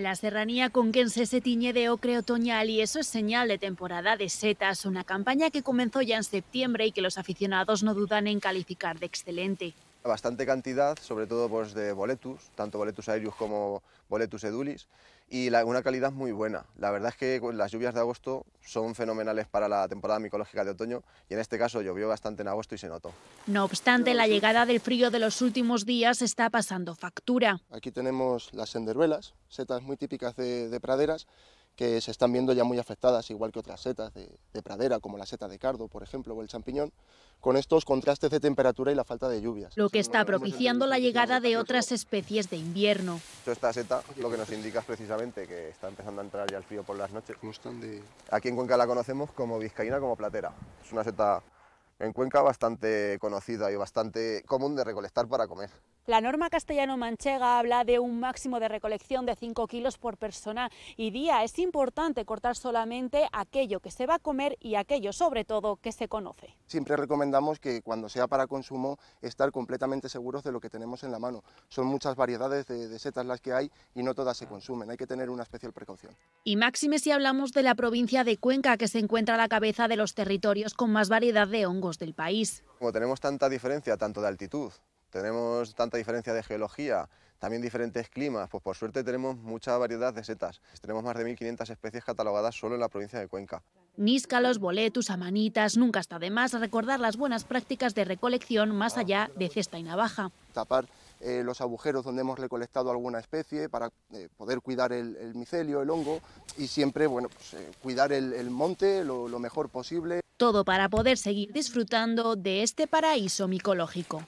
La serranía conquense se tiñe de ocre otoñal y eso es señal de temporada de setas, una campaña que comenzó ya en septiembre y que los aficionados no dudan en calificar de excelente bastante cantidad, sobre todo pues, de boletus, tanto boletus aerius como boletus edulis, y una calidad muy buena. La verdad es que pues, las lluvias de agosto son fenomenales para la temporada micológica de otoño, y en este caso llovió bastante en agosto y se notó. No obstante, la llegada del frío de los últimos días está pasando factura. Aquí tenemos las senderuelas, setas muy típicas de praderas, que se están viendo ya muy afectadas, igual que otras setas de, pradera, como la seta de cardo, por ejemplo, o el champiñón, con estos contrastes de temperatura y la falta de lluvias. Lo que está propiciando la llegada de otras especies de invierno. Esta seta lo que nos indica es precisamente que está empezando a entrar ya el frío por las noches. Aquí en Cuenca la conocemos como vizcaína, como platera. Es una seta en Cuenca bastante conocida y bastante común de recolectar para comer. La norma castellano-manchega habla de un máximo de recolección de 5 kilos por persona y día. Es importante cortar solamente aquello que se va a comer y aquello, sobre todo, que se conoce. Siempre recomendamos que cuando sea para consumo, estar completamente seguros de lo que tenemos en la mano. Son muchas variedades de, de setas las que hay y no todas se consumen. Hay que tener una especial precaución. Y máxime si hablamos de la provincia de Cuenca, que se encuentra a la cabeza de los territorios con más variedad de hongos del país. Como tenemos tanta diferencia, tanto de altitud tenemos tanta diferencia de geología, también diferentes climas, pues por suerte tenemos mucha variedad de setas. Tenemos más de 1.500 especies catalogadas solo en la provincia de Cuenca. Níscalos, boletus, amanitas, nunca está de más recordar las buenas prácticas de recolección más allá de cesta y navaja. Tapar eh, los agujeros donde hemos recolectado alguna especie para eh, poder cuidar el, micelio, el hongo y siempre bueno, pues, eh, cuidar el, monte lo mejor posible. Todo para poder seguir disfrutando de este paraíso micológico.